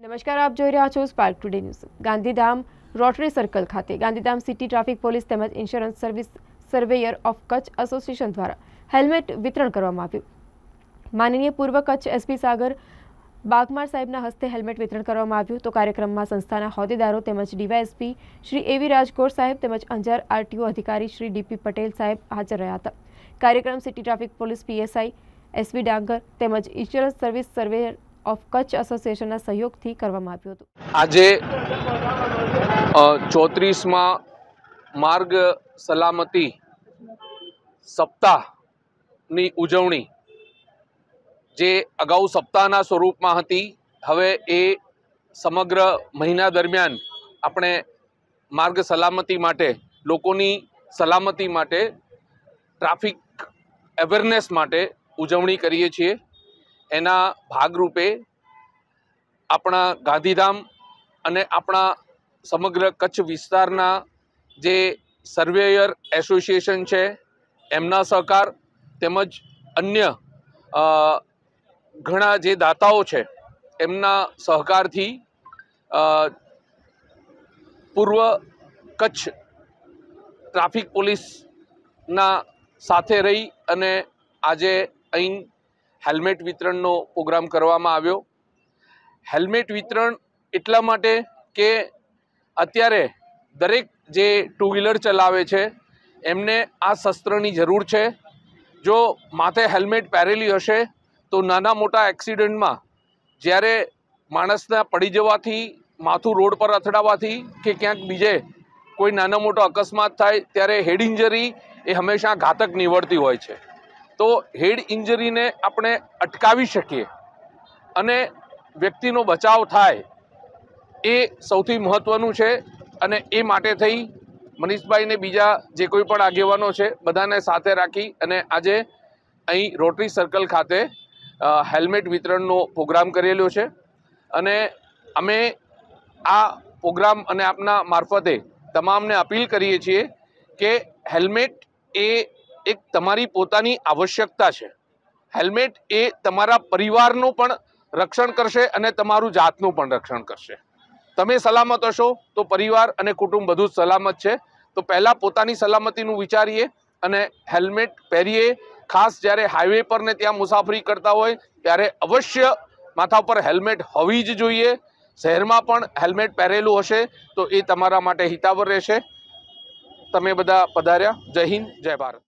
નમસ્કાર આપ જોઈ રહ્યા છો Spark Today News Gandhidham Rotary Circle ખાતે ગાંધીધામ સિટી ટ્રાફિક પોલીસ તેમજ insurance service surveyor of Kutch association દ્વારા હેલ્મેટ વિતરણ કરવામાં આવ્યું માનનીય પૂર્વ કચ્છ એસપી સાગર બાગમાર સાહેબના હસ્તે હેલ્મેટ વિતરણ કરવામાં આવ્યું તો કાર્યક્રમમાં સંસ્થાના હોદ્દેદારો તેમજ ડીવાયએસપી શ્રી એવી રાજકોટ સાહેબ તેમજ અંજાર આરટીઓ અધિકારી શ્રી ડીપી પટેલ સાહેબ હાજર રહ્યા હતા કાર્યક્રમ city traffic police PSI SB Dangar તેમજ insurance service surveyor of Kutch એસોસિએશનના સહયોગથી કરવામાં આવ્યું હતું આજે ચોત્રીસમાં માર્ગ સલામતી સપ્તાહની ઉજવણી જે અગાઉ સપ્તાહના સ્વરૂપમાં હતી હવે એ સમગ્ર મહિના દરમિયાન આપણે માર્ગ સલામતી માટે લોકોની સલામતી માટે ટ્રાફિક અવેરનેસ માટે ઉજવણી કરીએ છીએ એના ભાગરૂપે આપણા ગાંધીધામ અને આપણા સમગ્ર કચ્છ વિસ્તારના જે સર્વેયર એસોસિએશન છે એમના સહકાર તેમજ અન્ય ઘણા જે દાતાઓ છે એમના સહકારથી પૂર્વ કચ્છ ટ્રાફિક પોલીસના સાથે રહી અને આજે અહીં હેલ્મેટ વિતરણનો પ્રોગ્રામ કરવામાં આવ્યો હેલ્મેટ વિતરણ એટલા માટે કે અત્યારે દરેક જે ટુ વ્હીલર ચલાવે છે એમને આ શસ્ત્રની જરૂર છે જો માથે હેલ્મેટ પહેરેલી હશે તો નાના મોટા એક્સિડન્ટમાં જ્યારે માણસના પડી જવાથી માથું રોડ પર અથડાવાથી કે ક્યાંક બીજે કોઈ નાનો મોટો અકસ્માત થાય ત્યારે હેડ ઇન્જરી એ હંમેશા ઘાતક નીવડતી હોય છે તો હેડ ઇન્જરીને આપણે અટકાવી શકીએ અને વ્યક્તિનો બચાવ થાય એ સૌથી મહત્ત્વનું છે અને એ માટે થઈ મનીષભાઈને બીજા જે કોઈ પણ આગેવાનો છે બધાને સાથે રાખી અને આજે અહીં રોટરી સર્કલ ખાતે હેલ્મેટ વિતરણનો પ્રોગ્રામ કરેલો છે અને અમે આ પ્રોગ્રામ અને આપના મારફતે તમામને અપીલ કરીએ છીએ કે હેલ્મેટ એ એક તમારી પોતાની આવશ્યકતા છે હેલ્મેટ એ તમારા પરિવારનું પણ રક્ષણ કરશે અને તમારું જાતનું પણ રક્ષણ કરશે તમે સલામત હશો તો પરિવાર અને કુટુંબ બધું જ સલામત છે તો પહેલાં પોતાની સલામતીનું વિચારીએ અને હેલ્મેટ પહેરીએ ખાસ જ્યારે હાઈવે પર ને ત્યાં મુસાફરી કરતા હોય ત્યારે અવશ્ય માથા પર હેલ્મેટ હોવી જ જોઈએ શહેરમાં પણ હેલ્મેટ પહેરેલું હશે તો એ તમારા માટે હિતાવર રહેશે તમે બધા પધાર્યા જય હિન્દ જય ભારત